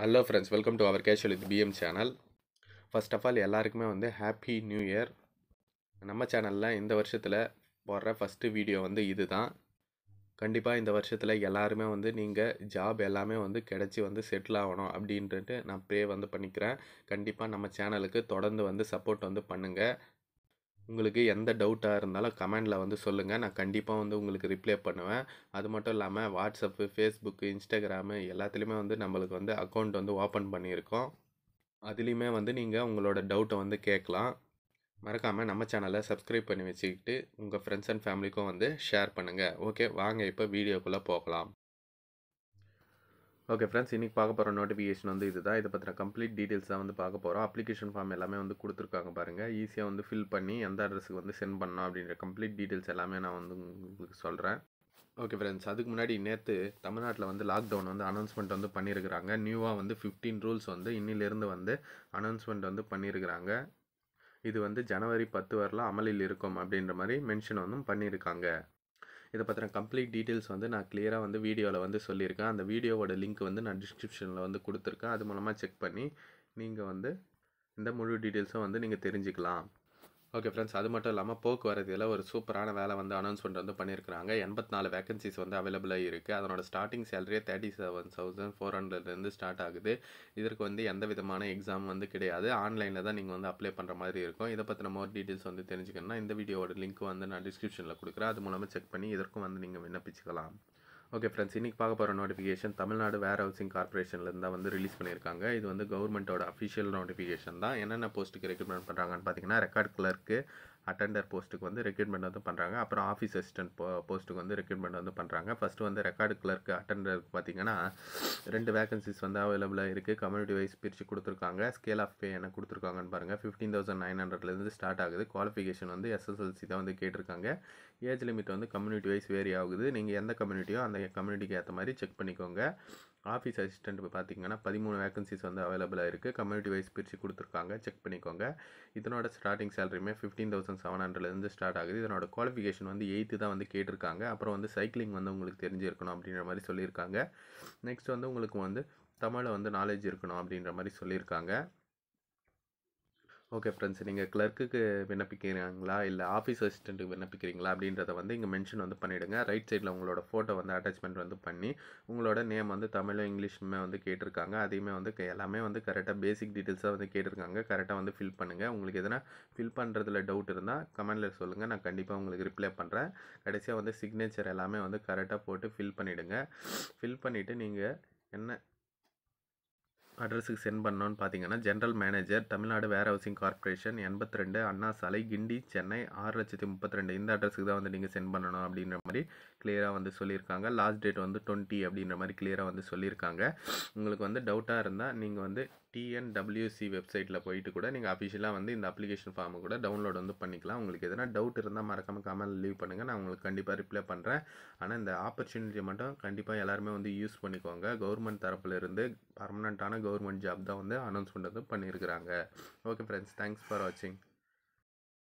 hello friends welcome to our casual இது PM channel first of all எல்லாருக்குமே வந்து happy new year நம்ம சேனலில் இந்த வருஷத்தில் போடுற ஃபஸ்ட்டு வீடியோ வந்து இது தான் கண்டிப்பாக இந்த வருஷத்தில் எல்லாருமே வந்து நீங்கள் ஜாப் எல்லாமே வந்து கிடச்சி வந்து செட்டில் ஆகணும் அப்படின்ட்டு நான் ப்ரே வந்து பண்ணிக்கிறேன் கண்டிப்பாக நம்ம சேனலுக்கு தொடர்ந்து வந்து சப்போர்ட் வந்து பண்ணுங்கள் உங்களுக்கு எந்த டவுட்டாக இருந்தாலும் கமெண்டில் வந்து சொல்லுங்கள் நான் கண்டிப்பாக வந்து உங்களுக்கு ரிப்ளை பண்ணுவேன் அது மட்டும் இல்லாமல் வாட்ஸ்அப்பு ஃபேஸ்புக்கு இன்ஸ்டாகிராமு எல்லாத்துலேயுமே வந்து நம்மளுக்கு வந்து அக்கௌண்ட் வந்து ஓப்பன் பண்ணியிருக்கோம் அதுலேயுமே வந்து நீங்கள் உங்களோட டவுட்டை வந்து கேட்கலாம் மறக்காமல் நம்ம சேனலை சப்ஸ்கிரைப் பண்ணி வச்சுக்கிட்டு உங்கள் ஃப்ரெண்ட்ஸ் அண்ட் ஃபேமிலிக்கும் வந்து ஷேர் பண்ணுங்கள் ஓகே வாங்க இப்போ வீடியோக்குள்ளே போகலாம் ஓகே ஃப்ரெண்ட்ஸ் இன்றைக்கி பார்க்க போகிற நோட்டிஃபிகேஷன் வந்து இதுதான் இதை பற்றின கம்ப்ளீட் டீட்டெயில்ஸ் தான் வந்து பார்க்க போகிறோம் அப்ளிகேஷன் ஃபார்ம் எல்லாமே வந்து கொடுத்துருக்காங்க பாருங்கள் ஈஸியாக வந்து ஃபில் பண்ணி எந்த அட்ரஸுக்கு வந்து சென்ட் பண்ணணும் அப்படின்ற கம்ப்ளீட் டீட்டெயில்ஸ் எல்லாமே நான் வந்து உங்களுக்கு சொல்கிறேன் ஓகே ஃப்ரெண்ட்ஸ் அதுக்கு முன்னாடி நேற்று தமிழ்நாட்டில் வந்து லாக்டவுன் வந்து அனௌன்ஸ்மெண்ட் வந்து பண்ணியிருக்கிறாங்க நியூவாக வந்து ஃபிஃப்டீன் ரூல்ஸ் வந்து இன்னிலேருந்து வந்து அனௌன்ஸ்மெண்ட் வந்து பண்ணியிருக்கிறாங்க இது வந்து ஜனவரி பத்து வரலாம் அமலில் இருக்கும் அப்படின்ற மாதிரி மென்ஷன் வந்து பண்ணியிருக்காங்க இதை பற்றின கம்ப்ளீட் டீட்டெயில்ஸ் வந்து நான் கிளியராக வந்து வீடியோவில் வந்து சொல்லியிருக்கேன் அந்த வீடியோவோட லிங்க் வந்து நான் டிஸ்கிரிப்ஷனில் வந்து கொடுத்துருக்கேன் அது மூலமாக செக் பண்ணி நீங்கள் வந்து இந்த முழு டீட்டெயில்ஸும் வந்து நீங்கள் தெரிஞ்சுக்கலாம் ஓகே ஃப்ரெண்ட்ஸ் அது மட்டும் இல்லாமல் போக்குவரத்தில் ஒரு சூப்பரான வேலை வந்து அனௌன்ஸ்மெண்ட் வந்து பண்ணியிருக்கிறாங்க எண்பத்தி நாலு வேகன்சிஸ் வந்து அவைலபிளாக இருக்குது அதனோட ஸ்டார்டிங் சேலரியே தேர்ட்டி செவன் தௌசண்ட் ஃபோர் ஹண்ட்ரட்லேருந்து ஸ்டார்ட் ஆகுது இதற்கு வந்து எந்த விதமான எக்ஸாம் வந்து கிடையாது ஆன்லைனில் தான் நீங்கள் வந்து அப்ளை பண்ணுற மாதிரி இருக்கும் இதை பற்றின மோர் டீட்டெயில்ஸ் வந்து தெரிஞ்சுக்கணும்னா இந்த வீடியோட லிங்க் வந்து நான் டிஸ்கிரிப்ஷனில் கொடுக்குறேன் அது மூலமாக செக் பண்ணி இதற்கும் வந்து நீங்கள் விண்ணப்பிச்சுக்கலாம் ஓகே ஃப்ரெண்ட்ஸ் இன்றைக்கி பார்க்க போகிற நோட்டிஃபிகேஷன் தமிழ்நாடு வேர் ஹவுசிங் கார்பரேஷன்லேருந்து தான் வந்து ரிலீஸ் பண்ணியிருக்காங்க இது வந்து கவர்மெண்ட்டோட அஃபிஷியல் நோட்டிஃபிகேஷன் தான் என்னென்ன போஸ்ட்டுக்கு ரெக்ரூட்மெண்ட் பண்ணுறாங்கன்னு பார்த்தீங்கன்னா ரெக்கார்ட் கிளர்க்கு அட்டண்டர் போஸ்ட்டுக்கு வந்து ரெக்ரூட்மெண்ட் வந்து பண்ணுறாங்க அப்புறம் ஆஃபீஸ் அசிஸ்டன்ட் போ போஸ்ட்டுக்கு வந்து ரெக்ரூட்மெண்ட் வந்து பண்ணுறாங்க ஃபஸ்ட்டு வந்து ரெக்கார்டு கிளர்க்கு அட்டண்டருக்கு பார்த்தீங்கன்னா ரெண்டு வேகன்சிஸ் வந்து அவைலபிளாக இருக்குது கம்யூனிட்டி வைஸ் பிரித்து கொடுத்துருக்காங்க ஸ்கேல் ஆஃப் பே என்ன கொடுத்துருக்காங்கன்னு பாருங்கள் ஃபிஃப்டீன் தௌசண்ட் நைன் ஹண்ட்ரட்லேருந்து ஸ்டார்ட் ஆகுது குவாலிஃபிகேஷன் வந்து எஸ்எஸ்எல்சி தான் வந்து கேட்டிருக்காங்க ஏஜ் லிமிட் வந்து கம்யூனிட்டி வைஸ் வேரி ஆகுது நீங்கள் எந்த கம்யூனிட்டியோ அந்த கம்யூனிட்டிக்கு ஏற்ற மாதிரி செக் பண்ணிக்கோங்க ஆஃபீஸ் அசிஸ்டண்ட் பார்த்திங்கன்னா பதிமூணு வேகன்சிஸ் வந்து அவைலபிளாக இருக்குது கம்யூனிட்டி வைஸ் பிரித்து கொடுத்துருக்காங்க செக் பண்ணிக்கோங்க இதனோட ஸ்டார்டிங் சேலரியுமே ஃபிஃப்டீன் தௌசண்ட் செவன் ஹண்ட்ரட்லேருந்து ஸ்டார்ட் ஆகுது இதனோட குவாலிஃபிகேஷன் வந்து எயித்து தான் வந்து கேட்டிருக்காங்க அப்புறம் வந்து சைக்கிளிங் வந்து உங்களுக்கு தெரிஞ்சிருக்கணும் அப்படின்ற மாதிரி சொல்லியிருக்காங்க நெக்ஸ்ட் வந்து உங்களுக்கு வந்து தமிழை வந்து நாலேஜ் இருக்கணும் அப்படின்ற மாதிரி சொல்லியிருக்காங்க ஓகே ஃப்ரெண்ட்ஸ் நீங்கள் கிளர்க்குக்கு விண்ணப்பிக்கிறாங்களா இல்லை ஆஃபீஸ் அசிஸ்டண்ட்டுக்கு விண்ணப்பிக்கிறீங்களா அப்படின்றத வந்து இங்கே மென்ஷன் வந்து பண்ணிவிடுங்க ரைட் சைடில் உங்களோட ஃபோட்டோ வந்து அட்டாச்மெண்ட் வந்து பண்ணி உங்களோட நேம் வந்து தமிழும் இங்கிலீஷுமே வந்து கேட்டிருக்காங்க அதையுமே வந்து எல்லாமே வந்து கரெக்டாக பேசிக் டீட்டெயில்ஸாக வந்து கேட்டிருக்காங்க கரெக்டாக வந்து ஃபில் பண்ணுங்கள் உங்களுக்கு எதனா ஃபில் பண்ணுறதுல டவுட் இருந்தால் கமெண்டில் சொல்லுங்கள் நான் கண்டிப்பாக உங்களுக்கு ரிப்ளை பண்ணுறேன் கடைசியாக வந்து சிக்னேச்சர் எல்லாமே வந்து கரெக்டாக போட்டு ஃபில் பண்ணிவிடுங்க ஃபில் பண்ணிவிட்டு நீங்கள் என்ன அட்ரஸுக்கு சென்ட் பண்ணோம்னு பார்த்தீங்கன்னா general manager Tamil Nadu warehousing corporation எண்பத்தி ரெண்டு அண்ணா சாலை கிண்டி சென்னை ஆறு லட்சத்தி முப்பத்தி ரெண்டு இந்த அட்ரஸுக்கு தான் வந்து நீங்கள் சென்ட் பண்ணணும் அப்படின்ற மாதிரி கிளியராக வந்து சொல்லியிருக்காங்க லாஸ்ட் டேட் வந்து டுவெண்ட்டி அப்படின்ற மாதிரி கிளியராக வந்து சொல்லியிருக்காங்க உங்களுக்கு வந்து டவுட்டாக இருந்தால் நீங்கள் வந்து டிஎன்டபிள்யூசி வெப்சைட்டில் போயிட்டு கூட நீங்கள் அஃபிஷியலாக வந்து இந்த அப்ளிகேஷன் ஃபார்மை கூட டவுன்லோட் வந்து பண்ணிக்கலாம் உங்களுக்கு எதனா டவுட் இருந்தால் மறக்காமல் கமெண்ட் லீவ் பண்ணுங்கள் நான் உங்களுக்கு கண்டிப்பாக ரிப்ளை பண்ணுறேன் ஆனால் இந்த ஆப்பர்ச்சுனிட்டி மட்டும் கண்டிப்பாக எல்லாருமே வந்து யூஸ் பண்ணிக்கோங்க கவர்மெண்ட் தரப்புலேருந்து பர்மனண்ட்டான கவர்மெண்ட் ஜாப் தான் வந்து அனௌன்ஸ்மெண்ட் வந்து பண்ணியிருக்கிறாங்க ஓகே ஃப்ரெண்ட்ஸ் தேங்க்ஸ் ஃபார் வாட்சிங்